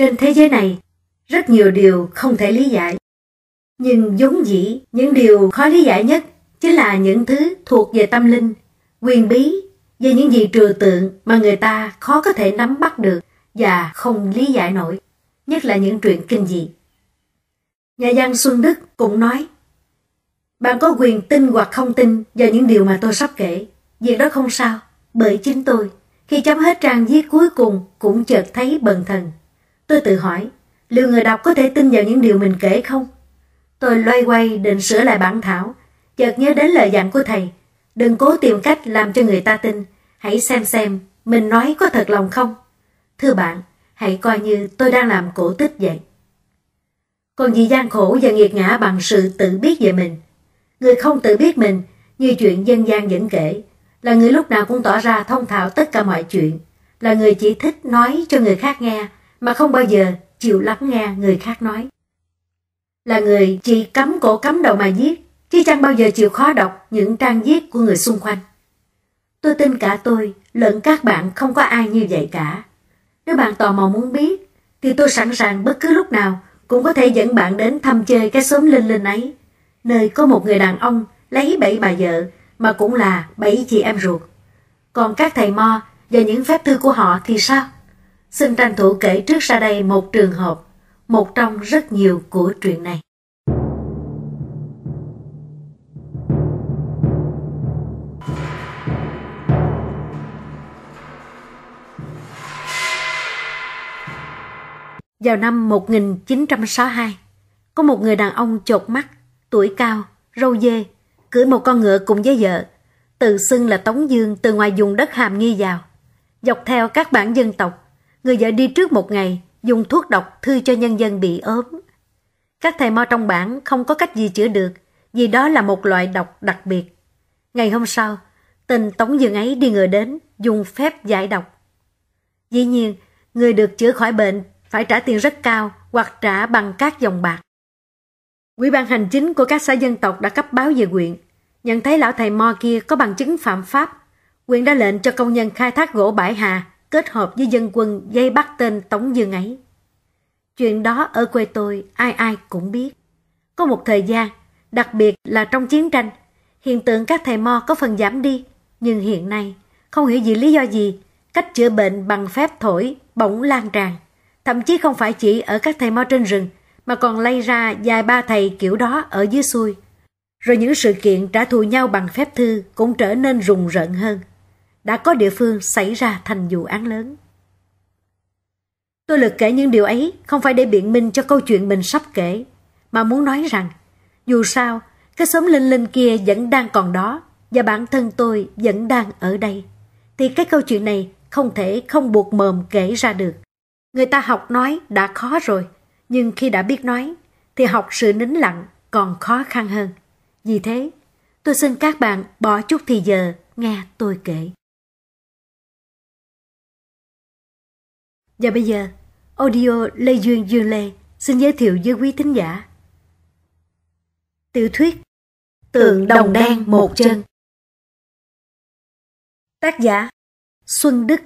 Trên thế giới này, rất nhiều điều không thể lý giải. Nhưng vốn dĩ, những điều khó lý giải nhất chính là những thứ thuộc về tâm linh, quyền bí, và những gì trừ tượng mà người ta khó có thể nắm bắt được và không lý giải nổi, nhất là những chuyện kinh dị. Nhà văn Xuân Đức cũng nói, Bạn có quyền tin hoặc không tin vào những điều mà tôi sắp kể. Việc đó không sao, bởi chính tôi, khi chấm hết trang viết cuối cùng cũng chợt thấy bần thần. Tôi tự hỏi, liệu người đọc có thể tin vào những điều mình kể không? Tôi loay quay định sửa lại bản thảo, chợt nhớ đến lời dặn của thầy. Đừng cố tìm cách làm cho người ta tin, hãy xem xem mình nói có thật lòng không. Thưa bạn, hãy coi như tôi đang làm cổ tích vậy. Còn gì gian khổ và nghiệt ngã bằng sự tự biết về mình. Người không tự biết mình, như chuyện dân gian vẫn kể, là người lúc nào cũng tỏ ra thông thạo tất cả mọi chuyện, là người chỉ thích nói cho người khác nghe, mà không bao giờ chịu lắng nghe người khác nói. Là người chỉ cấm cổ cấm đầu mà viết, chứ chẳng bao giờ chịu khó đọc những trang viết của người xung quanh. Tôi tin cả tôi, lẫn các bạn không có ai như vậy cả. Nếu bạn tò mò muốn biết, thì tôi sẵn sàng bất cứ lúc nào cũng có thể dẫn bạn đến thăm chơi cái xóm linh linh ấy, nơi có một người đàn ông lấy bảy bà vợ mà cũng là bảy chị em ruột. Còn các thầy mo và những phép thư của họ thì sao? Xin tranh thủ kể trước sau đây một trường hợp, một trong rất nhiều của truyện này. Vào năm 1962, có một người đàn ông chột mắt, tuổi cao, râu dê, cưỡi một con ngựa cùng với vợ, tự xưng là Tống Dương từ ngoài vùng đất Hàm Nghi vào. Dọc theo các bản dân tộc, Người vợ đi trước một ngày, dùng thuốc độc thư cho nhân dân bị ốm. Các thầy mo trong bản không có cách gì chữa được, vì đó là một loại độc đặc biệt. Ngày hôm sau, tên Tống Dương ấy đi ngờ đến, dùng phép giải độc. Dĩ nhiên, người được chữa khỏi bệnh phải trả tiền rất cao hoặc trả bằng các dòng bạc. Quỹ ban hành chính của các xã dân tộc đã cấp báo về quyện. Nhận thấy lão thầy Mo kia có bằng chứng phạm pháp, quyện đã lệnh cho công nhân khai thác gỗ bãi hà kết hợp với dân quân dây bắt tên Tống Dương ấy. Chuyện đó ở quê tôi ai ai cũng biết. Có một thời gian, đặc biệt là trong chiến tranh, hiện tượng các thầy mo có phần giảm đi. Nhưng hiện nay, không hiểu gì lý do gì, cách chữa bệnh bằng phép thổi bỗng lan tràn. Thậm chí không phải chỉ ở các thầy mo trên rừng, mà còn lây ra vài ba thầy kiểu đó ở dưới xuôi. Rồi những sự kiện trả thù nhau bằng phép thư cũng trở nên rùng rợn hơn đã có địa phương xảy ra thành vụ án lớn. Tôi lực kể những điều ấy không phải để biện minh cho câu chuyện mình sắp kể, mà muốn nói rằng, dù sao, cái xóm linh linh kia vẫn đang còn đó và bản thân tôi vẫn đang ở đây, thì cái câu chuyện này không thể không buộc mồm kể ra được. Người ta học nói đã khó rồi, nhưng khi đã biết nói, thì học sự nín lặng còn khó khăn hơn. Vì thế, tôi xin các bạn bỏ chút thì giờ nghe tôi kể. Và bây giờ, audio Lê Duyên Dương Lê xin giới thiệu với quý thính giả. Tiểu thuyết Tượng Đồng Đen Một Chân Tác giả Xuân Đức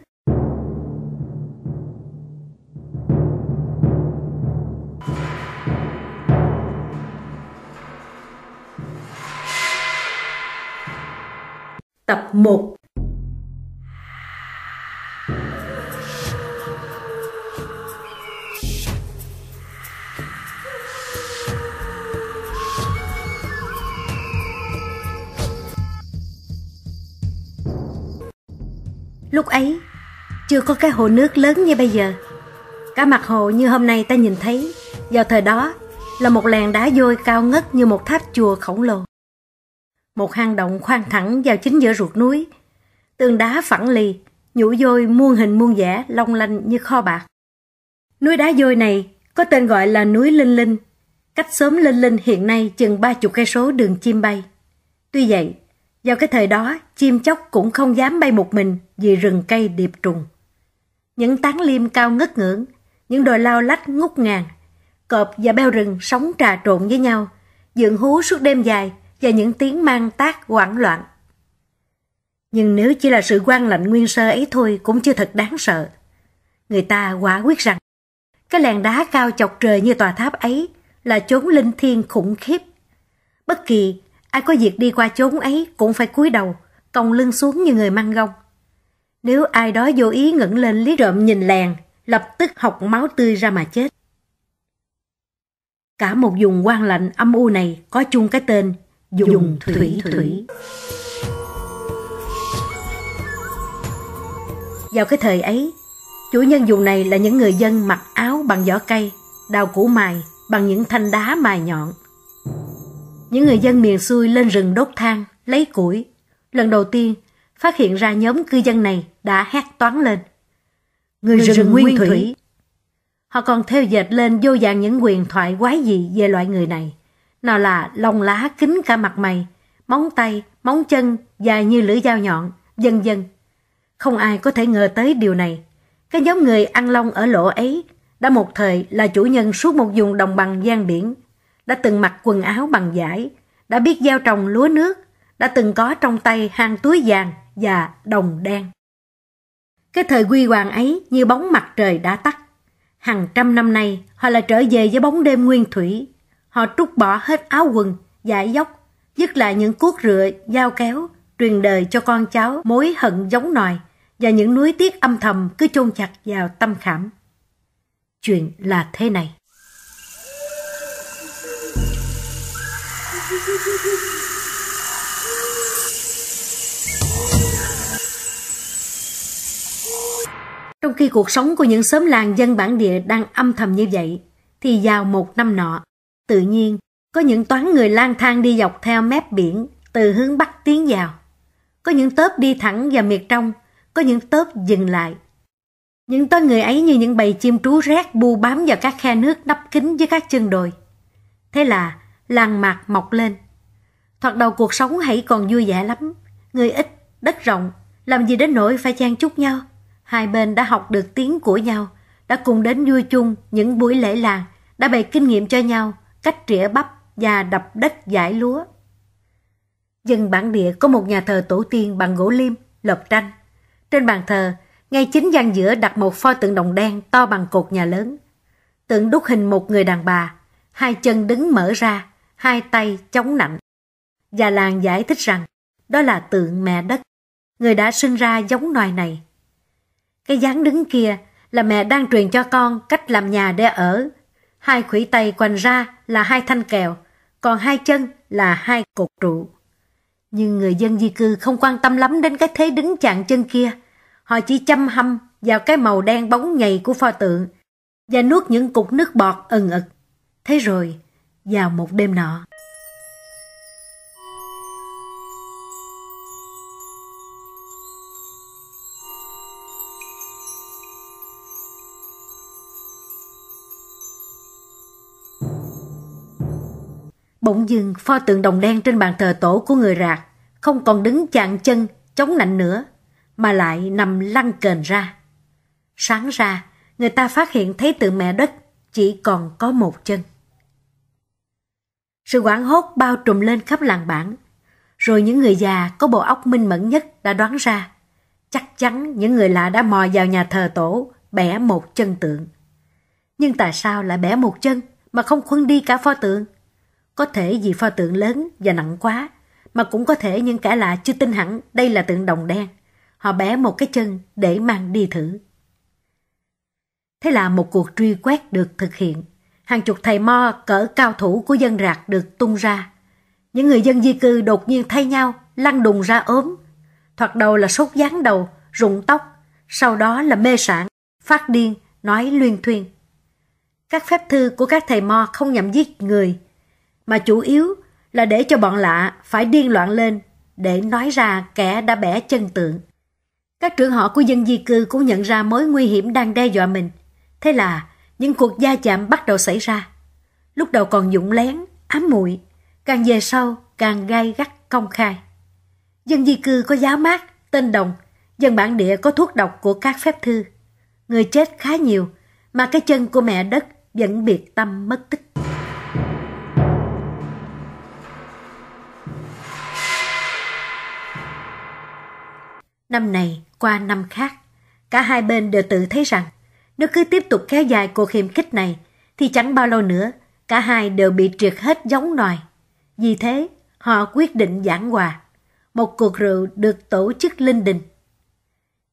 Tập 1 Lúc ấy, chưa có cái hồ nước lớn như bây giờ. Cả mặt hồ như hôm nay ta nhìn thấy, vào thời đó là một làng đá vôi cao ngất như một tháp chùa khổng lồ. Một hang động khoan thẳng vào chính giữa ruột núi, tường đá phẳng lì, nhũ vôi muôn hình muôn vẻ long lanh như kho bạc. Núi đá vôi này có tên gọi là núi Linh Linh, cách sớm Linh Linh hiện nay chừng ba chục cây số đường chim bay. Tuy vậy, do cái thời đó, chim chóc cũng không dám bay một mình vì rừng cây điệp trùng. Những tán liêm cao ngất ngưỡng, những đồi lao lách ngút ngàn, cọp và beo rừng sống trà trộn với nhau, dựng hú suốt đêm dài và những tiếng mang tác hoảng loạn. Nhưng nếu chỉ là sự quan lạnh nguyên sơ ấy thôi cũng chưa thật đáng sợ. Người ta quả quyết rằng, cái làng đá cao chọc trời như tòa tháp ấy là chốn linh thiêng khủng khiếp. Bất kỳ Ai có việc đi qua chốn ấy cũng phải cúi đầu, còng lưng xuống như người mang gông. Nếu ai đó vô ý ngẩng lên lý rộm nhìn lèn, lập tức học máu tươi ra mà chết. Cả một vùng quan lạnh âm u này có chung cái tên dùng thủy thủy. thủy. Vào cái thời ấy, chủ nhân dùng này là những người dân mặc áo bằng vỏ cây, đào củ mài bằng những thanh đá mài nhọn những người dân miền xuôi lên rừng đốt than, lấy củi. Lần đầu tiên, phát hiện ra nhóm cư dân này đã hét toán lên. Người, người rừng, nguyên thủy. thủy. Họ còn theo dệt lên vô dạng những quyền thoại quái dị về loại người này. Nào là lông lá kính cả mặt mày, móng tay, móng chân dài như lưỡi dao nhọn, dân dân. Không ai có thể ngờ tới điều này. Cái nhóm người ăn lông ở lỗ ấy đã một thời là chủ nhân suốt một vùng đồng bằng gian biển đã từng mặc quần áo bằng vải, đã biết gieo trồng lúa nước, đã từng có trong tay hang túi vàng và đồng đen. Cái thời quy hoàng ấy như bóng mặt trời đã tắt. Hàng trăm năm nay, họ lại trở về với bóng đêm nguyên thủy. Họ trút bỏ hết áo quần, giải dốc, nhất là những cuốc rửa, dao kéo, truyền đời cho con cháu mối hận giống nòi và những núi tiếc âm thầm cứ chôn chặt vào tâm khảm. Chuyện là thế này. Trong khi cuộc sống của những xóm làng dân bản địa đang âm thầm như vậy, thì vào một năm nọ, tự nhiên có những toán người lang thang đi dọc theo mép biển từ hướng bắc tiến vào. Có những tớp đi thẳng và miệt trong, có những tớp dừng lại. Những toán người ấy như những bầy chim trú rác bu bám vào các khe nước đắp kín với các chân đồi. Thế là làng mạc mọc lên. Thoạt đầu cuộc sống hãy còn vui vẻ lắm, người ít, đất rộng, làm gì đến nỗi phải chen chúc nhau. Hai bên đã học được tiếng của nhau, đã cùng đến vui chung những buổi lễ làng, đã bày kinh nghiệm cho nhau cách trĩa bắp và đập đất giải lúa. Dân bản địa có một nhà thờ tổ tiên bằng gỗ lim, lợp tranh. Trên bàn thờ, ngay chính gian giữa đặt một pho tượng đồng đen to bằng cột nhà lớn. Tượng đúc hình một người đàn bà, hai chân đứng mở ra, hai tay chống nạnh. Già làng giải thích rằng đó là tượng mẹ đất, người đã sinh ra giống loài này. Cái dáng đứng kia là mẹ đang truyền cho con cách làm nhà để ở. Hai khủy tay quành ra là hai thanh kèo, còn hai chân là hai cột trụ. Nhưng người dân di cư không quan tâm lắm đến cái thế đứng chạm chân kia. Họ chỉ chăm hâm vào cái màu đen bóng nhầy của pho tượng và nuốt những cục nước bọt ẩn ực. Thế rồi, vào một đêm nọ. Bỗng dưng pho tượng đồng đen trên bàn thờ tổ của người rạc không còn đứng chạng chân, chống nạnh nữa, mà lại nằm lăn kền ra. Sáng ra, người ta phát hiện thấy tượng mẹ đất chỉ còn có một chân. Sự quảng hốt bao trùm lên khắp làng bản. Rồi những người già có bộ óc minh mẫn nhất đã đoán ra. Chắc chắn những người lạ đã mò vào nhà thờ tổ, bẻ một chân tượng. Nhưng tại sao lại bẻ một chân mà không khuân đi cả pho tượng? Có thể vì pho tượng lớn và nặng quá, mà cũng có thể những kẻ lạ chưa tin hẳn đây là tượng đồng đen. Họ bẻ một cái chân để mang đi thử. Thế là một cuộc truy quét được thực hiện hàng chục thầy mo cỡ cao thủ của dân rạc được tung ra. Những người dân di cư đột nhiên thay nhau, lăn đùng ra ốm. Thoạt đầu là sốt dáng đầu, rụng tóc, sau đó là mê sản, phát điên, nói luyên thuyên. Các phép thư của các thầy mo không nhằm giết người, mà chủ yếu là để cho bọn lạ phải điên loạn lên để nói ra kẻ đã bẻ chân tượng. Các trưởng họ của dân di cư cũng nhận ra mối nguy hiểm đang đe dọa mình. Thế là những cuộc gia chạm bắt đầu xảy ra. Lúc đầu còn dũng lén, ám muội, càng về sau càng gai gắt công khai. Dân di cư có giá mát, tên đồng, dân bản địa có thuốc độc của các phép thư. Người chết khá nhiều, mà cái chân của mẹ đất vẫn biệt tâm mất tích. Năm này qua năm khác, cả hai bên đều tự thấy rằng nếu cứ tiếp tục kéo dài cuộc khiêm khích này, thì chẳng bao lâu nữa, cả hai đều bị triệt hết giống nòi. Vì thế, họ quyết định giảng hòa. Một cuộc rượu được tổ chức linh đình.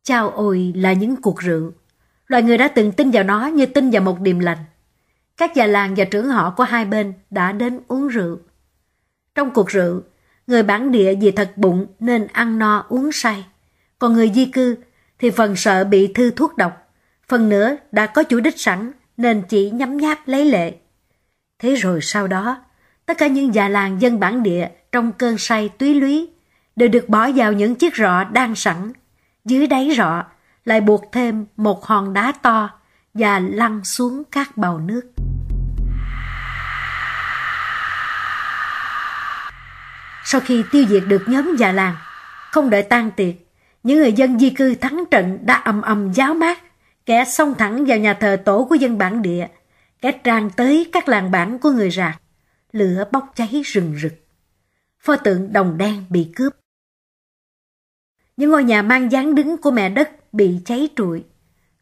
Chao ôi là những cuộc rượu. Loài người đã từng tin vào nó như tin vào một điềm lành. Các già làng và trưởng họ của hai bên đã đến uống rượu. Trong cuộc rượu, người bản địa vì thật bụng nên ăn no uống say. Còn người di cư thì phần sợ bị thư thuốc độc Phần nữa đã có chủ đích sẵn nên chỉ nhắm nháp lấy lệ. Thế rồi sau đó, tất cả những già làng dân bản địa trong cơn say túy lúy đều được bỏ vào những chiếc rọ đang sẵn. Dưới đáy rọ lại buộc thêm một hòn đá to và lăn xuống các bào nước. Sau khi tiêu diệt được nhóm già làng, không đợi tan tiệc, những người dân di cư thắng trận đã ầm ầm giáo mát kẻ xông thẳng vào nhà thờ tổ của dân bản địa, kẻ tràn tới các làng bản của người rạc. Lửa bốc cháy rừng rực. Pho tượng đồng đen bị cướp. Những ngôi nhà mang dáng đứng của mẹ đất bị cháy trụi.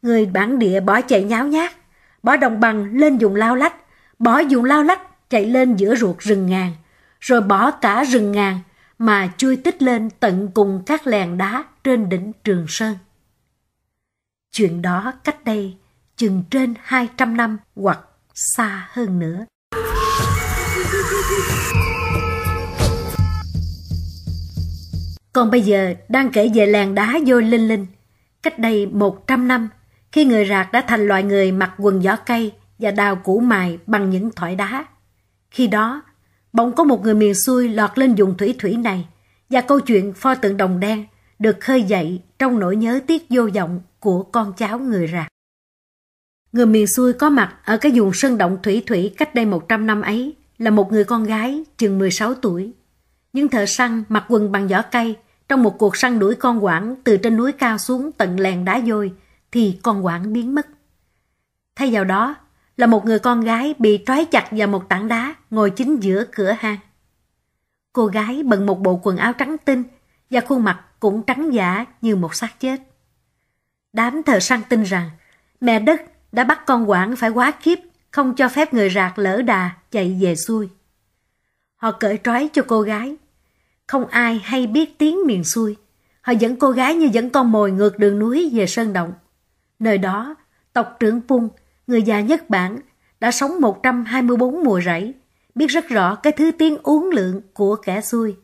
Người bản địa bỏ chạy nháo nhác, bỏ đồng bằng lên vùng lao lách, bỏ vùng lao lách chạy lên giữa ruột rừng ngàn, rồi bỏ cả rừng ngàn mà chui tích lên tận cùng các làng đá trên đỉnh Trường Sơn. Chuyện đó cách đây chừng trên 200 năm hoặc xa hơn nữa. Còn bây giờ đang kể về làng đá vô linh linh. Cách đây 100 năm, khi người rạc đã thành loại người mặc quần gió cây và đào củ mài bằng những thỏi đá. Khi đó, bỗng có một người miền xuôi lọt lên vùng thủy thủy này và câu chuyện pho tượng đồng đen được khơi dậy trong nỗi nhớ tiếc vô vọng của con cháu người rạc. Người miền xuôi có mặt ở cái vùng sân động thủy thủy cách đây 100 năm ấy là một người con gái chừng 16 tuổi. Những thợ săn mặc quần bằng vỏ cây trong một cuộc săn đuổi con quảng từ trên núi cao xuống tận lèn đá dôi thì con quảng biến mất. Thay vào đó là một người con gái bị trói chặt vào một tảng đá ngồi chính giữa cửa hang. Cô gái bận một bộ quần áo trắng tinh và khuôn mặt cũng trắng giả như một xác chết. Đám thợ săn tin rằng mẹ đất đã bắt con quản phải quá kiếp, không cho phép người rạc lỡ đà chạy về xuôi. Họ cởi trói cho cô gái. Không ai hay biết tiếng miền xuôi. Họ dẫn cô gái như dẫn con mồi ngược đường núi về sơn động. Nơi đó, tộc trưởng Pung, người già nhất bản, đã sống 124 mùa rẫy, biết rất rõ cái thứ tiếng uống lượng của kẻ xuôi.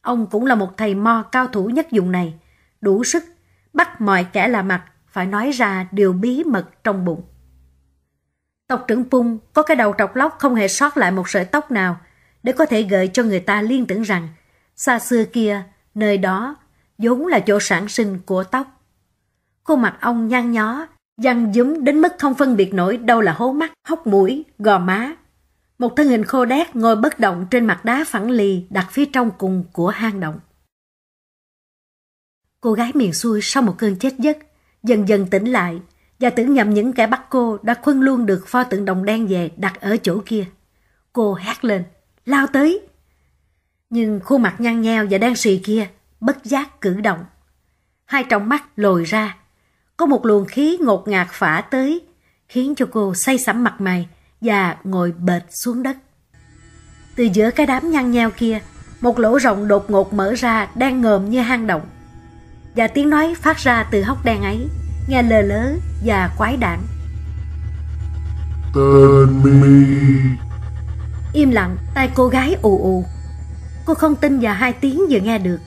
Ông cũng là một thầy mo cao thủ nhất vùng này, đủ sức bắt mọi kẻ lạ mặt phải nói ra điều bí mật trong bụng. Tộc trưởng Pung có cái đầu trọc lóc không hề sót lại một sợi tóc nào để có thể gợi cho người ta liên tưởng rằng xa xưa kia, nơi đó vốn là chỗ sản sinh của tóc. Khuôn mặt ông nhăn nhó, dằn dúm đến mức không phân biệt nổi đâu là hố mắt, hốc mũi, gò má. Một thân hình khô đét ngồi bất động trên mặt đá phẳng lì đặt phía trong cùng của hang động. Cô gái miền xuôi sau một cơn chết giấc, dần dần tỉnh lại và tưởng nhầm những kẻ bắt cô đã khuân luôn được pho tượng đồng đen về đặt ở chỗ kia. Cô hát lên, lao tới. Nhưng khuôn mặt nhăn nheo và đen xì kia bất giác cử động. Hai tròng mắt lồi ra, có một luồng khí ngột ngạt phả tới, khiến cho cô say sẩm mặt mày và ngồi bệt xuống đất. Từ giữa cái đám nhăn nheo kia, một lỗ rộng đột ngột mở ra đang ngồm như hang động và tiếng nói phát ra từ hốc đen ấy nghe lờ lớ và quái đản tên mi im lặng tay cô gái ù ù cô không tin và hai tiếng vừa nghe được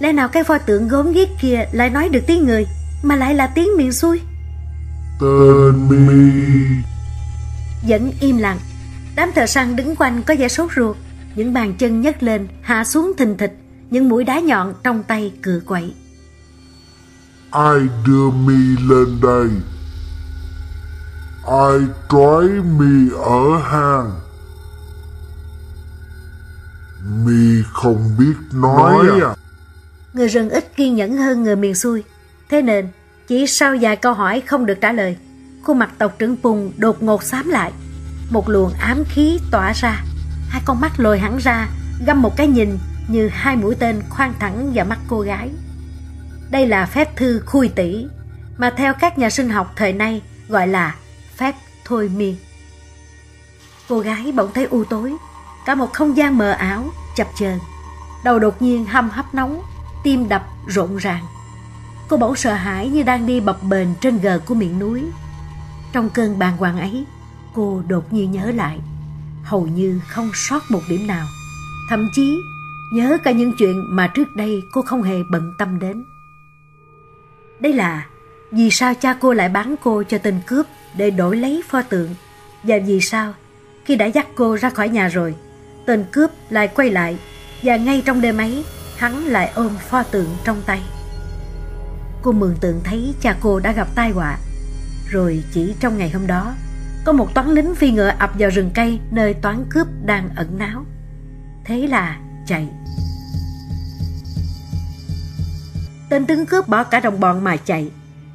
lẽ nào cái pho tượng gốm ghiếc kia lại nói được tiếng người mà lại là tiếng miệng xuôi tên mi vẫn im lặng đám thợ săn đứng quanh có vẻ sốt ruột những bàn chân nhấc lên hạ xuống thình thịch những mũi đá nhọn trong tay cựa quậy Ai đưa mi lên đây? Ai trói mi ở hang? Mi không biết nói à? à. Người rừng ít kiên nhẫn hơn người miền xuôi. Thế nên, chỉ sau vài câu hỏi không được trả lời, khuôn mặt tộc trưởng Pùng đột ngột xám lại. Một luồng ám khí tỏa ra, hai con mắt lồi hẳn ra, găm một cái nhìn như hai mũi tên khoan thẳng vào mắt cô gái. Đây là phép thư khui tỷ, mà theo các nhà sinh học thời nay gọi là phép thôi miên. Cô gái bỗng thấy u tối, cả một không gian mờ ảo, chập chờn. Đầu đột nhiên hâm hấp nóng, tim đập rộn ràng. Cô bỗng sợ hãi như đang đi bập bềnh trên gờ của miệng núi. Trong cơn bàng hoàng ấy, cô đột nhiên nhớ lại, hầu như không sót một điểm nào. Thậm chí nhớ cả những chuyện mà trước đây cô không hề bận tâm đến. Đây là vì sao cha cô lại bán cô cho tên cướp để đổi lấy pho tượng và vì sao khi đã dắt cô ra khỏi nhà rồi tên cướp lại quay lại và ngay trong đêm ấy hắn lại ôm pho tượng trong tay. Cô mường tượng thấy cha cô đã gặp tai họa rồi chỉ trong ngày hôm đó có một toán lính phi ngựa ập vào rừng cây nơi toán cướp đang ẩn náu. Thế là chạy. Tên tướng cướp bỏ cả đồng bọn mà chạy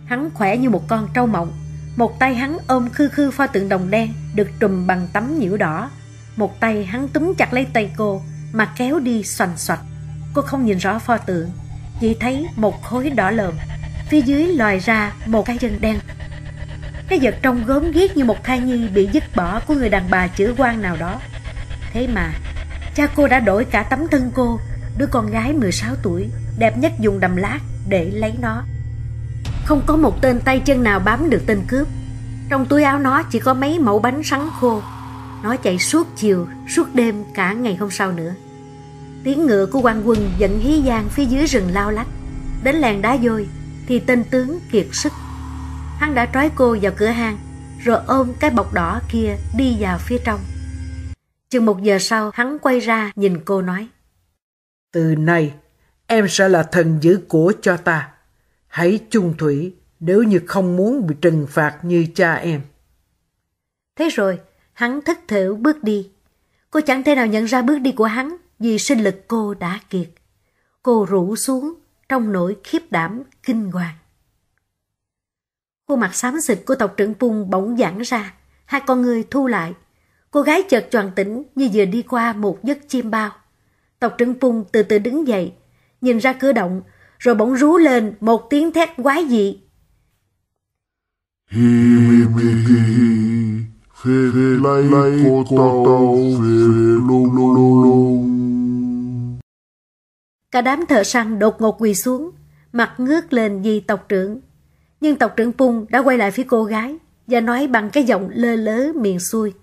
Hắn khỏe như một con trâu mộng Một tay hắn ôm khư khư pho tượng đồng đen Được trùm bằng tấm nhiễu đỏ Một tay hắn túm chặt lấy tay cô Mà kéo đi xoành xoạch Cô không nhìn rõ pho tượng Chỉ thấy một khối đỏ lờm Phía dưới lòi ra một cái chân đen Cái vật trong gớm ghét như một thai nhi Bị dứt bỏ của người đàn bà chữ quan nào đó Thế mà Cha cô đã đổi cả tấm thân cô Đứa con gái 16 tuổi Đẹp nhất vùng đầm lát để lấy nó không có một tên tay chân nào bám được tên cướp trong túi áo nó chỉ có mấy mẫu bánh sắn khô nó chạy suốt chiều suốt đêm cả ngày hôm sau nữa tiếng ngựa của quan quân dẫn hí giang phía dưới rừng lao lách đến làng đá dôi thì tên tướng kiệt sức hắn đã trói cô vào cửa hang rồi ôm cái bọc đỏ kia đi vào phía trong chừng một giờ sau hắn quay ra nhìn cô nói từ nay Em sẽ là thần giữ của cho ta. Hãy chung thủy nếu như không muốn bị trừng phạt như cha em. Thế rồi, hắn thất thểu bước đi. Cô chẳng thể nào nhận ra bước đi của hắn vì sinh lực cô đã kiệt. Cô rủ xuống trong nỗi khiếp đảm kinh hoàng. Khuôn mặt xám xịt của tộc trưởng Pung bỗng giãn ra, hai con người thu lại. Cô gái chợt choàng tỉnh như vừa đi qua một giấc chim bao. Tộc trưởng Pung từ từ đứng dậy, nhìn ra cửa động, rồi bỗng rú lên một tiếng thét quái dị. Cả đám thợ săn đột ngột quỳ xuống, mặt ngước lên vì tộc trưởng. Nhưng tộc trưởng Pung đã quay lại phía cô gái và nói bằng cái giọng lơ lớ miền xuôi.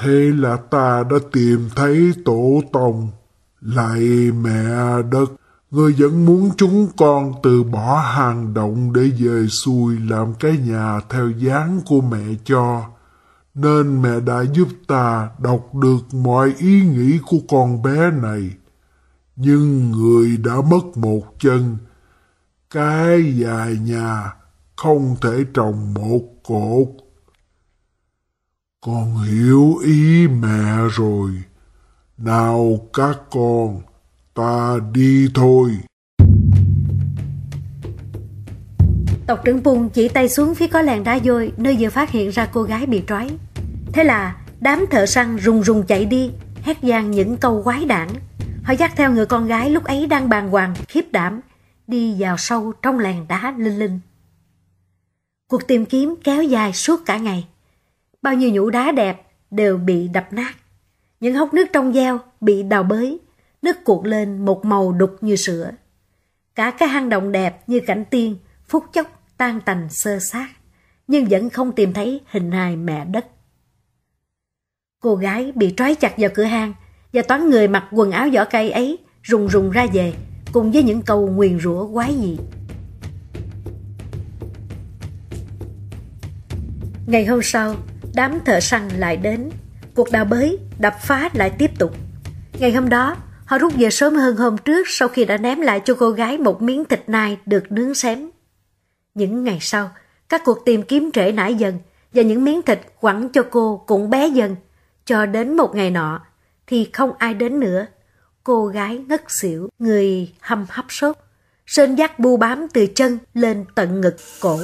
Thế là ta đã tìm thấy tổ tòng lại mẹ đất, ngươi vẫn muốn chúng con từ bỏ hàng động để về xuôi làm cái nhà theo dáng của mẹ cho. Nên mẹ đã giúp ta đọc được mọi ý nghĩ của con bé này. Nhưng người đã mất một chân, cái dài nhà không thể trồng một cột. Con hiểu ý mẹ rồi nào các con, ta đi thôi. Tộc trưởng Bung chỉ tay xuống phía có làng đá vôi nơi vừa phát hiện ra cô gái bị trói. Thế là đám thợ săn rùng rùng chạy đi, hét vang những câu quái đản. Họ dắt theo người con gái lúc ấy đang bàng hoàng, khiếp đảm, đi vào sâu trong làng đá linh linh. Cuộc tìm kiếm kéo dài suốt cả ngày. Bao nhiêu nhũ đá đẹp đều bị đập nát. Những hốc nước trong dao bị đào bới, nước cuộn lên một màu đục như sữa. Cả cái hang động đẹp như cảnh tiên, phút chốc tan tành sơ xác, nhưng vẫn không tìm thấy hình hài mẹ đất. Cô gái bị trói chặt vào cửa hang và toán người mặc quần áo vỏ cây ấy rùng rùng ra về cùng với những câu nguyền rủa quái dị. Ngày hôm sau, đám thợ săn lại đến. Cuộc đào bới đập phá lại tiếp tục. Ngày hôm đó, họ rút về sớm hơn hôm trước sau khi đã ném lại cho cô gái một miếng thịt nai được nướng xém. Những ngày sau, các cuộc tìm kiếm trễ nải dần và những miếng thịt quẳng cho cô cũng bé dần. Cho đến một ngày nọ, thì không ai đến nữa. Cô gái ngất xỉu, người hâm hấp sốt. Sơn giác bu bám từ chân lên tận ngực cổ.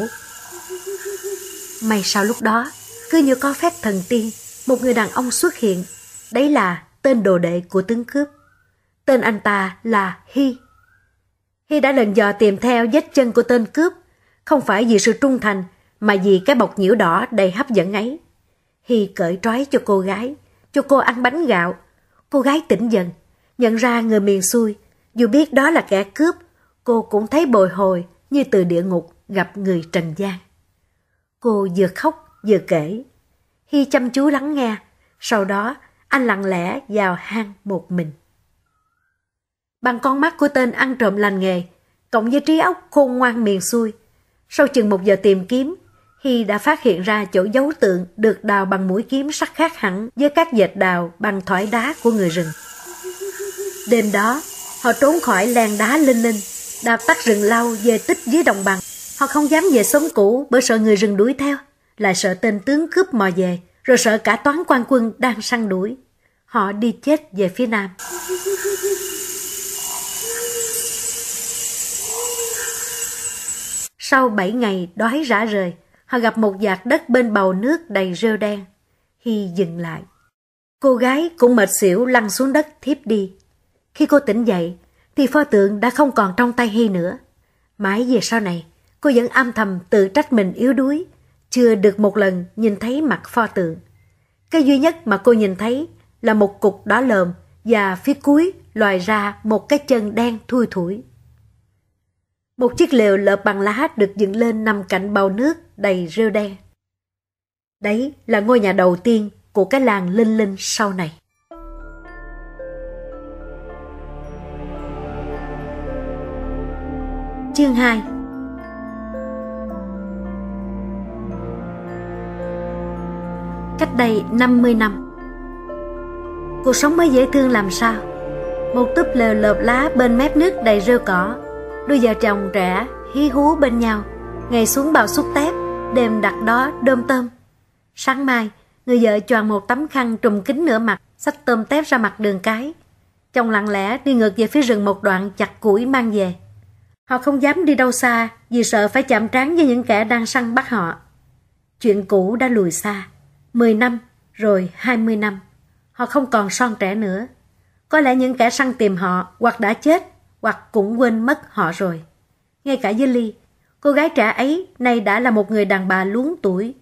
May sao lúc đó, cứ như có phép thần tiên, một người đàn ông xuất hiện Đấy là tên đồ đệ của tướng cướp. Tên anh ta là Hy. Hy đã lần dò tìm theo vết chân của tên cướp, không phải vì sự trung thành mà vì cái bọc nhiễu đỏ đầy hấp dẫn ấy. Hy cởi trói cho cô gái, cho cô ăn bánh gạo. Cô gái tỉnh dần, nhận ra người miền xuôi, dù biết đó là kẻ cướp, cô cũng thấy bồi hồi như từ địa ngục gặp người trần gian. Cô vừa khóc vừa kể. Hy chăm chú lắng nghe, sau đó anh lặng lẽ vào hang một mình. Bằng con mắt của tên ăn trộm lành nghề, cộng với trí óc khôn ngoan miền xuôi, sau chừng một giờ tìm kiếm, Hy đã phát hiện ra chỗ dấu tượng được đào bằng mũi kiếm sắc khác hẳn với các dệt đào bằng thỏi đá của người rừng. Đêm đó, họ trốn khỏi làng đá linh linh, đạp tắt rừng lau về tích dưới đồng bằng. Họ không dám về xóm cũ bởi sợ người rừng đuổi theo, lại sợ tên tướng cướp mò về, rồi sợ cả toán quan quân đang săn đuổi. Họ đi chết về phía nam. Sau 7 ngày đói rã rời, họ gặp một vạt đất bên bầu nước đầy rêu đen. Hy dừng lại. Cô gái cũng mệt xỉu lăn xuống đất thiếp đi. Khi cô tỉnh dậy, thì pho tượng đã không còn trong tay Hy nữa. Mãi về sau này, cô vẫn âm thầm tự trách mình yếu đuối chưa được một lần nhìn thấy mặt pho tượng. Cái duy nhất mà cô nhìn thấy là một cục đỏ lờm và phía cuối loài ra một cái chân đen thui thủi. Một chiếc lều lợp bằng lá được dựng lên nằm cạnh bao nước đầy rêu đen. Đấy là ngôi nhà đầu tiên của cái làng Linh Linh sau này. Chương 2 cách đây 50 năm. Cuộc sống mới dễ thương làm sao? Một túp lều lợp lá bên mép nước đầy rêu cỏ, đôi vợ chồng trẻ hí hú bên nhau, ngày xuống bào xúc tép, đêm đặt đó đơm tôm. Sáng mai, người vợ choàng một tấm khăn trùm kín nửa mặt, xách tôm tép ra mặt đường cái. Chồng lặng lẽ đi ngược về phía rừng một đoạn chặt củi mang về. Họ không dám đi đâu xa vì sợ phải chạm trán với những kẻ đang săn bắt họ. Chuyện cũ đã lùi xa. 10 năm, rồi 20 năm. Họ không còn son trẻ nữa. Có lẽ những kẻ săn tìm họ hoặc đã chết hoặc cũng quên mất họ rồi. Ngay cả Jelly, cô gái trẻ ấy nay đã là một người đàn bà luống tuổi.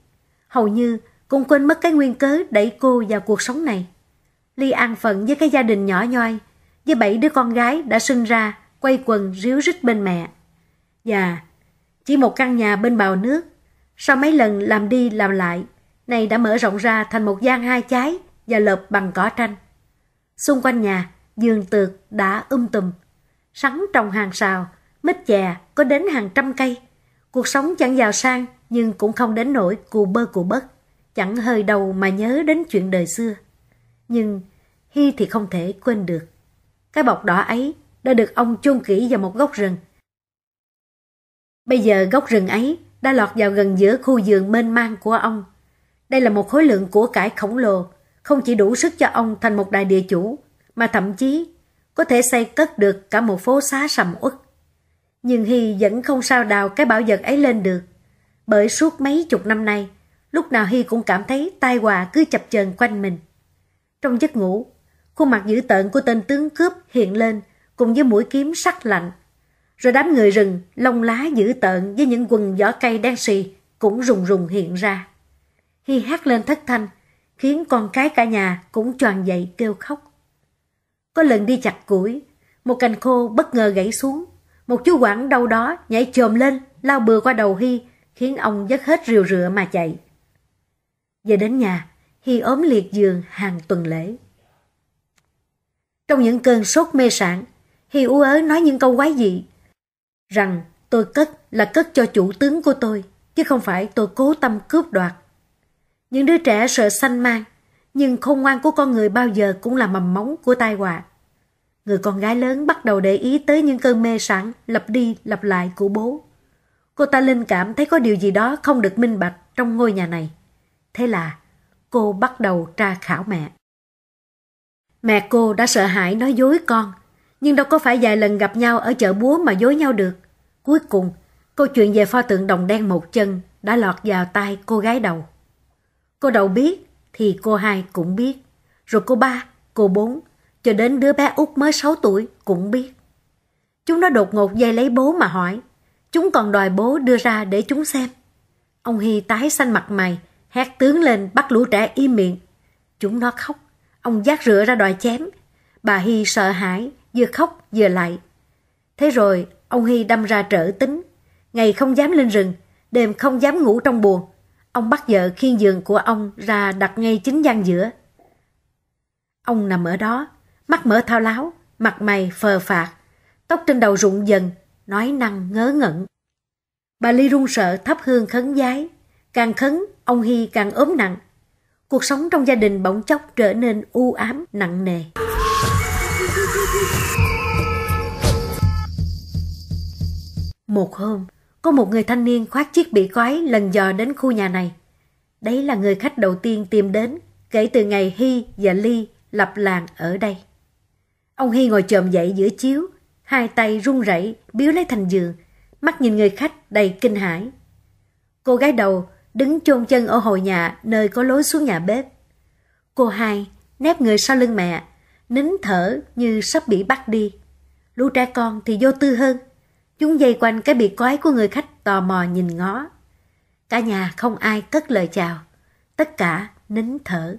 Hầu như cũng quên mất cái nguyên cớ đẩy cô vào cuộc sống này. Ly an phận với cái gia đình nhỏ nhoi, với bảy đứa con gái đã sinh ra, quay quần ríu rít bên mẹ. Và chỉ một căn nhà bên bào nước, sau mấy lần làm đi làm lại này đã mở rộng ra thành một gian hai trái và lợp bằng cỏ tranh. Xung quanh nhà, giường tược đã um tùm. Sắn trồng hàng xào, mít chè có đến hàng trăm cây. Cuộc sống chẳng giàu sang nhưng cũng không đến nỗi cù bơ cù bất. Chẳng hơi đầu mà nhớ đến chuyện đời xưa. Nhưng Hy thì không thể quên được. Cái bọc đỏ ấy đã được ông chôn kỹ vào một gốc rừng. Bây giờ gốc rừng ấy đã lọt vào gần giữa khu vườn mênh mang của ông đây là một khối lượng của cải khổng lồ, không chỉ đủ sức cho ông thành một đại địa chủ, mà thậm chí có thể xây cất được cả một phố xá sầm uất. Nhưng Hy vẫn không sao đào cái bảo vật ấy lên được, bởi suốt mấy chục năm nay, lúc nào Hy cũng cảm thấy tai họa cứ chập chờn quanh mình. Trong giấc ngủ, khuôn mặt dữ tợn của tên tướng cướp hiện lên cùng với mũi kiếm sắc lạnh. Rồi đám người rừng, lông lá dữ tợn với những quần vỏ cây đen xì cũng rùng rùng hiện ra. Hy hát lên thất thanh, khiến con cái cả nhà cũng tròn dậy kêu khóc. Có lần đi chặt củi, một cành khô bất ngờ gãy xuống. Một chú quảng đâu đó nhảy chồm lên, lao bừa qua đầu Hy, khiến ông dứt hết rìu rựa mà chạy. Về đến nhà, Hy ốm liệt giường hàng tuần lễ. Trong những cơn sốt mê sản, Hy ú ớ nói những câu quái dị. Rằng tôi cất là cất cho chủ tướng của tôi, chứ không phải tôi cố tâm cướp đoạt. Những đứa trẻ sợ sanh mang, nhưng không ngoan của con người bao giờ cũng là mầm móng của tai họa. Người con gái lớn bắt đầu để ý tới những cơn mê sẵn lặp đi lặp lại của bố. Cô ta linh cảm thấy có điều gì đó không được minh bạch trong ngôi nhà này. Thế là cô bắt đầu tra khảo mẹ. Mẹ cô đã sợ hãi nói dối con, nhưng đâu có phải vài lần gặp nhau ở chợ búa mà dối nhau được. Cuối cùng, câu chuyện về pho tượng đồng đen một chân đã lọt vào tai cô gái đầu. Cô đầu biết, thì cô hai cũng biết. Rồi cô ba, cô bốn, cho đến đứa bé út mới 6 tuổi cũng biết. Chúng nó đột ngột dây lấy bố mà hỏi. Chúng còn đòi bố đưa ra để chúng xem. Ông Hy tái xanh mặt mày, hét tướng lên bắt lũ trẻ im miệng. Chúng nó khóc, ông giác rửa ra đòi chém. Bà Hy sợ hãi, vừa khóc vừa lại. Thế rồi, ông Hy đâm ra trở tính. Ngày không dám lên rừng, đêm không dám ngủ trong buồn, Ông bắt vợ khiêng giường của ông ra đặt ngay chính gian giữa. Ông nằm ở đó, mắt mở thao láo, mặt mày phờ phạt, tóc trên đầu rụng dần, nói năng ngớ ngẩn. Bà Ly run sợ thắp hương khấn giái, càng khấn ông Hy càng ốm nặng. Cuộc sống trong gia đình bỗng chốc trở nên u ám, nặng nề. Một hôm, có một người thanh niên khoác chiếc bị quái lần dò đến khu nhà này. Đấy là người khách đầu tiên tìm đến kể từ ngày Hy và Ly lập làng ở đây. Ông Hy ngồi chồm dậy giữa chiếu, hai tay run rẩy biếu lấy thành giường, mắt nhìn người khách đầy kinh hãi. Cô gái đầu đứng chôn chân ở hồi nhà nơi có lối xuống nhà bếp. Cô hai nép người sau lưng mẹ, nín thở như sắp bị bắt đi. Lũ trẻ con thì vô tư hơn, Chúng dây quanh cái bị cói của người khách tò mò nhìn ngó. Cả nhà không ai cất lời chào. Tất cả nín thở.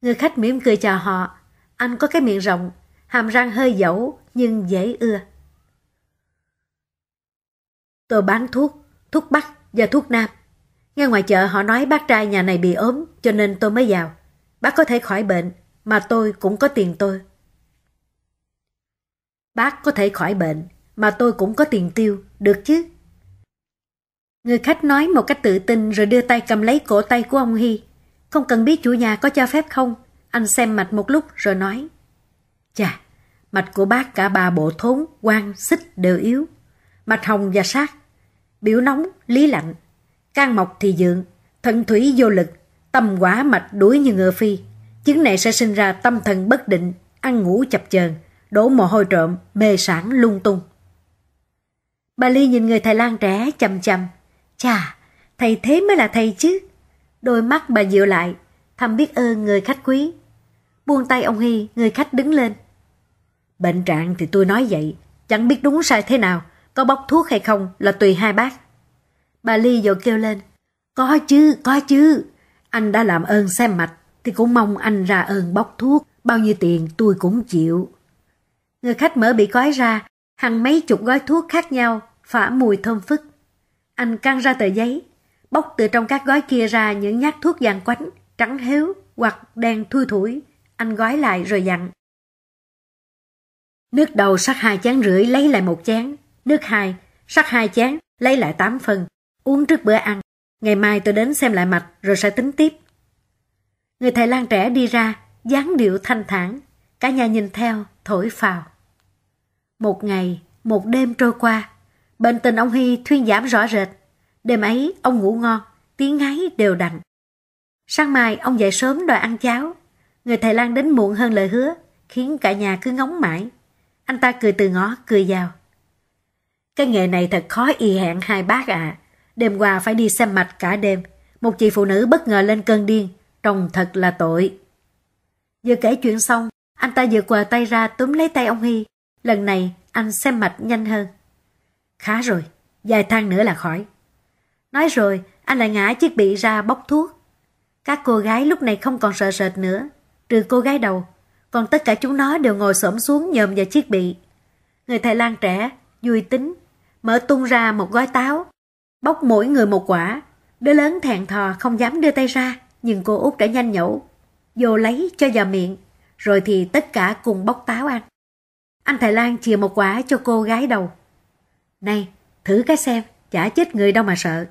Người khách mỉm cười chào họ. Anh có cái miệng rộng, hàm răng hơi dẫu nhưng dễ ưa. Tôi bán thuốc, thuốc Bắc và thuốc Nam. Nghe ngoài chợ họ nói bác trai nhà này bị ốm cho nên tôi mới vào. Bác có thể khỏi bệnh, mà tôi cũng có tiền tôi. Bác có thể khỏi bệnh, mà tôi cũng có tiền tiêu, được chứ? Người khách nói một cách tự tin rồi đưa tay cầm lấy cổ tay của ông Hy. Không cần biết chủ nhà có cho phép không, anh xem mạch một lúc rồi nói. Chà, mạch của bác cả bà bộ thốn, quan, xích đều yếu. Mạch hồng và sát, biểu nóng, lý lạnh. Can mộc thì dượng, thận thủy vô lực, tâm quả mạch đuối như ngựa phi. Chứng này sẽ sinh ra tâm thần bất định, ăn ngủ chập chờn, đổ mồ hôi trộm, mê sản lung tung. Bà Ly nhìn người Thái Lan trẻ chầm chầm. Chà, thầy thế mới là thầy chứ. Đôi mắt bà dịu lại, thầm biết ơn người khách quý. Buông tay ông Hy, người khách đứng lên. Bệnh trạng thì tôi nói vậy, chẳng biết đúng sai thế nào, có bóc thuốc hay không là tùy hai bác. Bà Ly vội kêu lên, có chứ, có chứ. Anh đã làm ơn xem mạch, thì cũng mong anh ra ơn bóc thuốc, bao nhiêu tiền tôi cũng chịu. Người khách mở bị gói ra, hàng mấy chục gói thuốc khác nhau, phả mùi thơm phức. Anh căng ra tờ giấy, bóc từ trong các gói kia ra những nhát thuốc vàng quánh, trắng héo hoặc đen thui thủi. Anh gói lại rồi dặn. Nước đầu sắc hai chén rưỡi lấy lại một chén. Nước hai, sắc hai chén, lấy lại tám phần. Uống trước bữa ăn. Ngày mai tôi đến xem lại mạch rồi sẽ tính tiếp. Người thầy lang trẻ đi ra, dáng điệu thanh thản. Cả nhà nhìn theo, thổi phào. Một ngày, một đêm trôi qua, Bệnh tình ông Hy thuyên giảm rõ rệt. Đêm ấy, ông ngủ ngon, tiếng ngáy đều đặn. Sáng mai, ông dậy sớm đòi ăn cháo. Người Thái Lan đến muộn hơn lời hứa, khiến cả nhà cứ ngóng mãi. Anh ta cười từ ngó, cười vào. Cái nghề này thật khó y hẹn hai bác ạ. Đêm qua phải đi xem mạch cả đêm. Một chị phụ nữ bất ngờ lên cơn điên, trông thật là tội. Vừa kể chuyện xong, anh ta vừa quờ tay ra túm lấy tay ông Hy. Lần này, anh xem mạch nhanh hơn. Khá rồi, vài thang nữa là khỏi. Nói rồi, anh lại ngã chiếc bị ra bóc thuốc. Các cô gái lúc này không còn sợ sệt nữa, trừ cô gái đầu. Còn tất cả chúng nó đều ngồi xổm xuống nhòm vào chiếc bị. Người Thái Lan trẻ, vui tính, mở tung ra một gói táo, bóc mỗi người một quả. Đứa lớn thẹn thò không dám đưa tay ra, nhưng cô út đã nhanh nhẩu. Vô lấy cho vào miệng, rồi thì tất cả cùng bóc táo ăn. Anh Thái Lan chìa một quả cho cô gái đầu. Này, thử cái xem, chả chết người đâu mà sợ.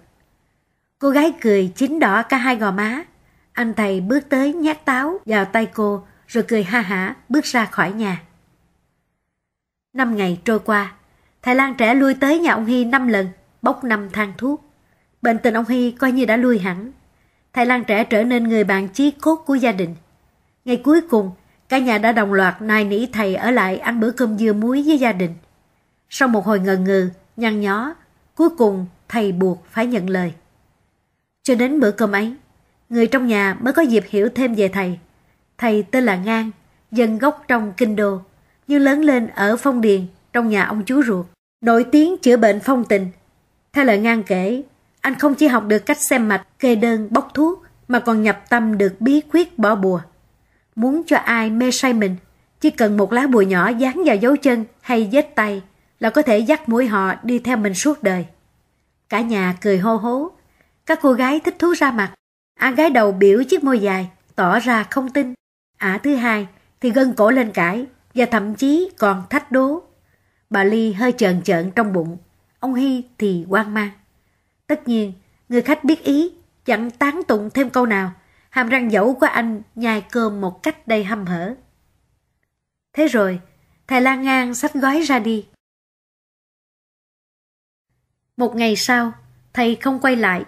Cô gái cười chín đỏ cả hai gò má. Anh thầy bước tới nhát táo vào tay cô rồi cười ha hả bước ra khỏi nhà. Năm ngày trôi qua, Thái Lan trẻ lui tới nhà ông Hy năm lần, bốc năm thang thuốc. Bệnh tình ông Hy coi như đã lui hẳn. Thái Lan trẻ trở nên người bạn chí cốt của gia đình. Ngày cuối cùng, cả nhà đã đồng loạt nài nỉ thầy ở lại ăn bữa cơm dưa muối với gia đình. Sau một hồi ngần ngừ, nhăn nhó, cuối cùng thầy buộc phải nhận lời. Cho đến bữa cơm ấy, người trong nhà mới có dịp hiểu thêm về thầy. Thầy tên là Ngang, dân gốc trong Kinh Đô, nhưng lớn lên ở Phong Điền trong nhà ông chú ruột, nổi tiếng chữa bệnh phong tình. Theo lời Ngang kể, anh không chỉ học được cách xem mạch, kê đơn, bốc thuốc, mà còn nhập tâm được bí quyết bỏ bùa. Muốn cho ai mê say mình, chỉ cần một lá bùa nhỏ dán vào dấu chân hay vết tay là có thể dắt mũi họ đi theo mình suốt đời. Cả nhà cười hô hố. Các cô gái thích thú ra mặt. Ả à, gái đầu biểu chiếc môi dài, tỏ ra không tin. Ả thứ hai thì gân cổ lên cãi và thậm chí còn thách đố. Bà Ly hơi trợn trợn trong bụng, ông Hy thì hoang mang. Tất nhiên, người khách biết ý, chẳng tán tụng thêm câu nào. Hàm răng dẫu của anh nhai cơm một cách đầy hâm hở. Thế rồi, thầy Lan Ngang sách gói ra đi. Một ngày sau, thầy không quay lại.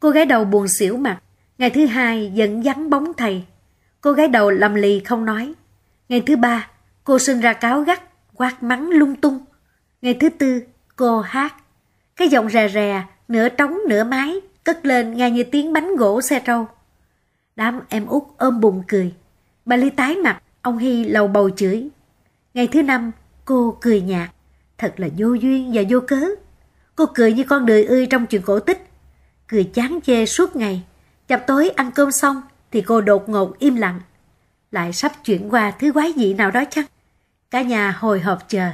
Cô gái đầu buồn xỉu mặt. Ngày thứ hai vẫn vắng bóng thầy. Cô gái đầu lầm lì không nói. Ngày thứ ba, cô sinh ra cáo gắt, quát mắng lung tung. Ngày thứ tư, cô hát. Cái giọng rè rè, nửa trống nửa mái, cất lên nghe như tiếng bánh gỗ xe trâu. Đám em út ôm bụng cười. Bà Ly tái mặt, ông Hy lầu bầu chửi. Ngày thứ năm, cô cười nhạt. Thật là vô duyên và vô cớ. Cô cười như con đời ươi trong chuyện cổ tích. Cười chán chê suốt ngày. Chập tối ăn cơm xong thì cô đột ngột im lặng. Lại sắp chuyển qua thứ quái dị nào đó chăng? Cả nhà hồi hộp chờ.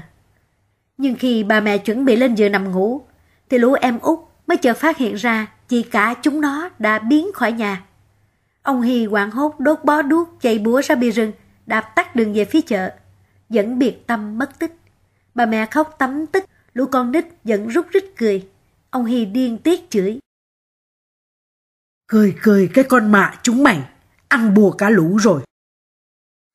Nhưng khi bà mẹ chuẩn bị lên giường nằm ngủ, thì lũ em út mới chợt phát hiện ra chị cả chúng nó đã biến khỏi nhà. Ông Hy quảng hốt đốt bó đuốc chạy búa ra bia rừng, đạp tắt đường về phía chợ, dẫn biệt tâm mất tích. Bà mẹ khóc tắm tích lũ con nít vẫn rút rít cười. Ông Hy điên tiết chửi. Cười cười cái con mạ chúng mày, ăn bùa cả lũ rồi.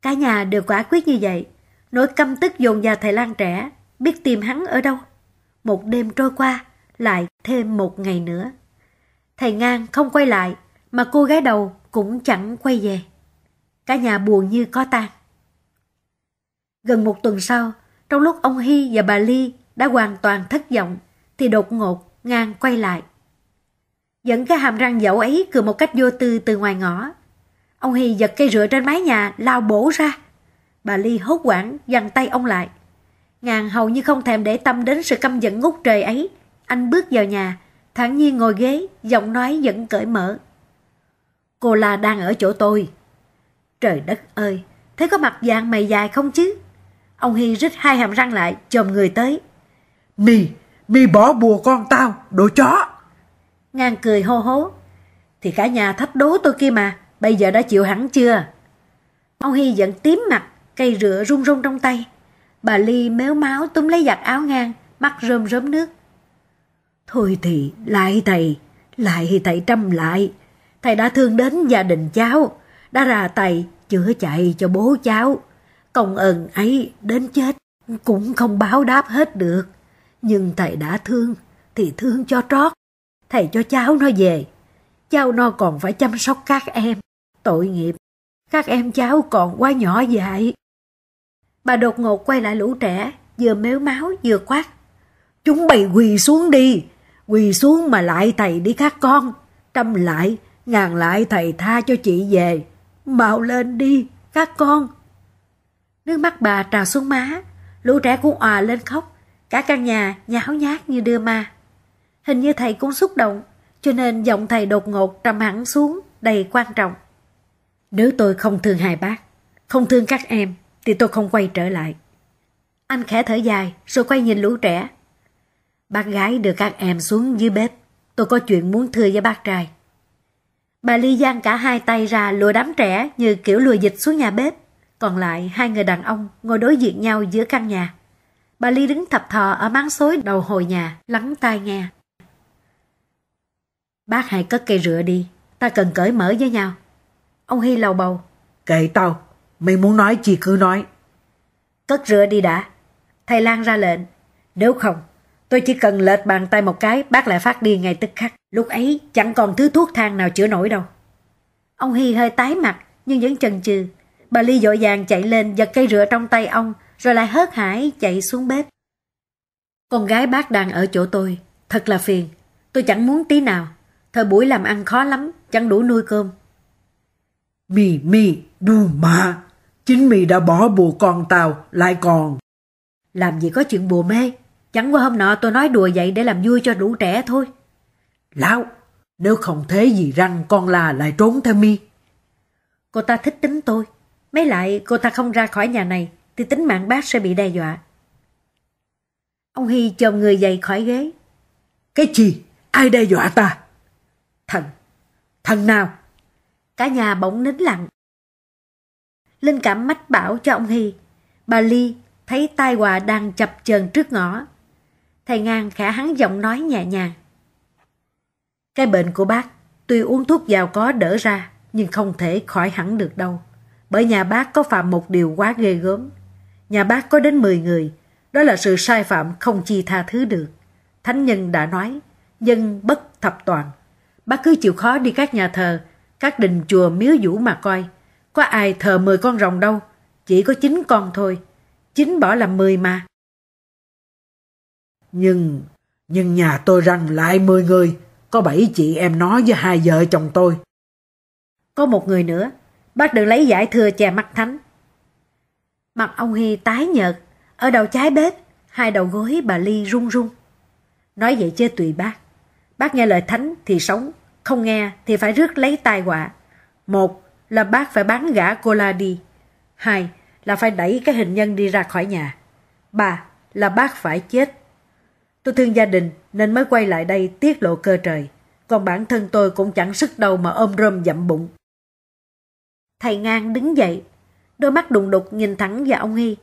Cả nhà đều quả quyết như vậy, nỗi căm tức dồn vào thầy lang trẻ, biết tìm hắn ở đâu. Một đêm trôi qua, lại thêm một ngày nữa. Thầy ngang không quay lại, mà cô gái đầu cũng chẳng quay về. Cả nhà buồn như có tan. Gần một tuần sau, trong lúc ông Hy và bà Ly đã hoàn toàn thất vọng, thì đột ngột ngang quay lại. Dẫn cái hàm răng dẫu ấy cười một cách vô tư từ ngoài ngõ. Ông Hy giật cây rửa trên mái nhà, lao bổ ra. Bà Ly hốt quảng, dằn tay ông lại. Ngàn hầu như không thèm để tâm đến sự căm giận ngút trời ấy. Anh bước vào nhà, thản nhiên ngồi ghế, giọng nói vẫn cởi mở. Cô là đang ở chỗ tôi. Trời đất ơi, thế có mặt dạng mày dài không chứ? Ông Hy rít hai hàm răng lại, chồm người tới. Mì, mì bỏ bùa con tao, đồ chó. Ngang cười hô hố. Thì cả nhà thách đố tôi kia mà, bây giờ đã chịu hẳn chưa? Ông Hy giận tím mặt, cây rửa run run trong tay. Bà Ly méo máu túm lấy giặt áo ngang, mắt rơm rớm nước. Thôi thì, lại thầy, lại thầy trăm lại. Thầy đã thương đến gia đình cháu, đã ra tay chữa chạy cho bố cháu. Công ơn ấy đến chết cũng không báo đáp hết được. Nhưng thầy đã thương, thì thương cho trót. Thầy cho cháu nó về. Cháu nó còn phải chăm sóc các em. Tội nghiệp, các em cháu còn quá nhỏ dại. Bà đột ngột quay lại lũ trẻ, vừa méo máu vừa quát. Chúng bày quỳ xuống đi, quỳ xuống mà lại thầy đi các con. Trăm lại, ngàn lại thầy tha cho chị về. Mau lên đi, các con. Nước mắt bà trào xuống má, lũ trẻ cũng òa lên khóc. Cả căn nhà nháo nhác như đưa ma. Hình như thầy cũng xúc động, cho nên giọng thầy đột ngột trầm hẳn xuống đầy quan trọng. Nếu tôi không thương hai bác, không thương các em, thì tôi không quay trở lại. Anh khẽ thở dài rồi quay nhìn lũ trẻ. Bác gái đưa các em xuống dưới bếp. Tôi có chuyện muốn thưa với bác trai. Bà Ly giang cả hai tay ra lùa đám trẻ như kiểu lùa dịch xuống nhà bếp. Còn lại hai người đàn ông ngồi đối diện nhau giữa căn nhà. Bà Ly đứng thập thò ở máng xối đầu hồi nhà, lắng tai nghe. Bác hãy cất cây rửa đi, ta cần cởi mở với nhau. Ông Hy lầu bầu. Kệ tao, mày muốn nói gì cứ nói. Cất rửa đi đã. Thầy Lan ra lệnh. Nếu không, tôi chỉ cần lệch bàn tay một cái, bác lại phát đi ngay tức khắc. Lúc ấy chẳng còn thứ thuốc thang nào chữa nổi đâu. Ông Hy hơi tái mặt, nhưng vẫn chần chừ. Bà Ly dội vàng chạy lên, giật cây rửa trong tay ông, rồi lại hớt hải chạy xuống bếp. Con gái bác đang ở chỗ tôi, thật là phiền, tôi chẳng muốn tí nào, thời buổi làm ăn khó lắm, chẳng đủ nuôi cơm. Mì mì, đu mà, chính mì đã bỏ bùa con tàu lại còn. Làm gì có chuyện bùa mê, chẳng qua hôm nọ tôi nói đùa vậy để làm vui cho đủ trẻ thôi. Lão, nếu không thế gì răng con là lại trốn theo mi. Cô ta thích tính tôi, mấy lại cô ta không ra khỏi nhà này, thì tính mạng bác sẽ bị đe dọa. Ông Hy chồng người dậy khỏi ghế. Cái gì? Ai đe dọa ta? Thần. Thần nào? Cả nhà bỗng nín lặng. Linh cảm mách bảo cho ông Hy. Bà Ly thấy tai họa đang chập chờn trước ngõ. Thầy ngang khả hắn giọng nói nhẹ nhàng. Cái bệnh của bác tuy uống thuốc giàu có đỡ ra nhưng không thể khỏi hẳn được đâu. Bởi nhà bác có phạm một điều quá ghê gớm nhà bác có đến 10 người. Đó là sự sai phạm không chi tha thứ được. Thánh nhân đã nói, dân bất thập toàn. Bác cứ chịu khó đi các nhà thờ, các đình chùa miếu vũ mà coi. Có ai thờ 10 con rồng đâu, chỉ có 9 con thôi. 9 bỏ là 10 mà. Nhưng, nhưng nhà tôi răng lại 10 người, có 7 chị em nói với hai vợ chồng tôi. Có một người nữa, bác đừng lấy giải thừa che mắt thánh, Mặt ông Hy tái nhợt, ở đầu trái bếp, hai đầu gối bà Ly run run. Nói vậy chơi tùy bác. Bác nghe lời thánh thì sống, không nghe thì phải rước lấy tai họa. Một là bác phải bán gã cô la đi. Hai là phải đẩy cái hình nhân đi ra khỏi nhà. Ba là bác phải chết. Tôi thương gia đình nên mới quay lại đây tiết lộ cơ trời. Còn bản thân tôi cũng chẳng sức đâu mà ôm rơm dặm bụng. Thầy Ngang đứng dậy, đôi mắt đùng đục nhìn thẳng vào ông Hy.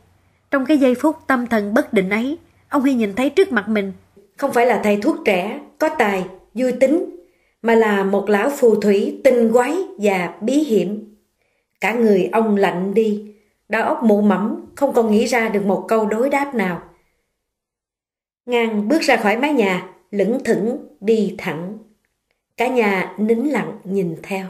Trong cái giây phút tâm thần bất định ấy, ông Hy nhìn thấy trước mặt mình. Không phải là thầy thuốc trẻ, có tài, vui tính, mà là một lão phù thủy tinh quái và bí hiểm. Cả người ông lạnh đi, đau óc mụ mẫm, không còn nghĩ ra được một câu đối đáp nào. Ngang bước ra khỏi mái nhà, lững thững đi thẳng. Cả nhà nín lặng nhìn theo.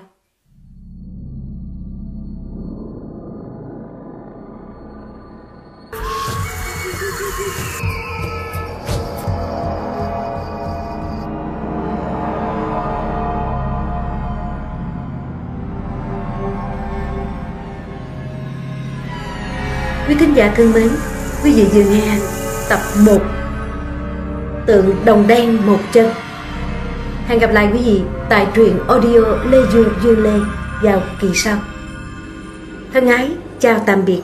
Quý khán giả thân mến, quý vị vừa nghe tập 1 Tượng đồng đen một chân Hẹn gặp lại quý vị tại truyện audio Lê Dương Dương Lê vào kỳ sau. Thân ái, chào tạm biệt.